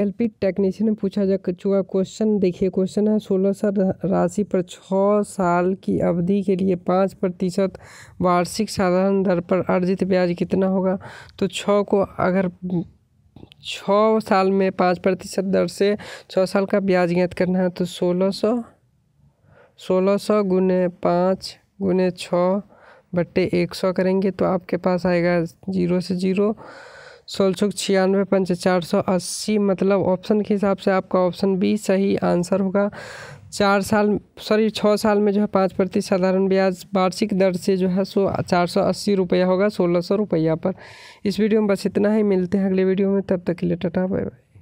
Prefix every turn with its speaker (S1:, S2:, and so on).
S1: LP technician ने पूछा जा चुका क्वेश्चन देखिए क्वेश्चन है सोलह सौ राशि पर छः साल की अवधि के लिए पाँच प्रतिशत वार्षिक साधारण दर पर अर्जित ब्याज कितना होगा तो छः को अगर छः साल में पाँच प्रतिशत दर से छः साल का ब्याज ज्ञात करना है तो सोलह सौ सोलह सौ गुने पाँच गुने छः बट्टे एक सौ करेंगे तो आपके पास आएगा ज़ीरो से ज़ीरो सोलह सौ छियानवे पंच चार सौ अस्सी मतलब ऑप्शन के हिसाब से आपका ऑप्शन बी सही आंसर होगा चार साल सॉरी छः साल में जो है पाँच प्रतिशत साधारण ब्याज वार्षिक दर से जो है सो चार सौ अस्सी रुपया होगा सोलह सौ रुपया पर इस वीडियो में बस इतना ही मिलते हैं अगले वीडियो में तब तक के लिए टाटा बाय बाय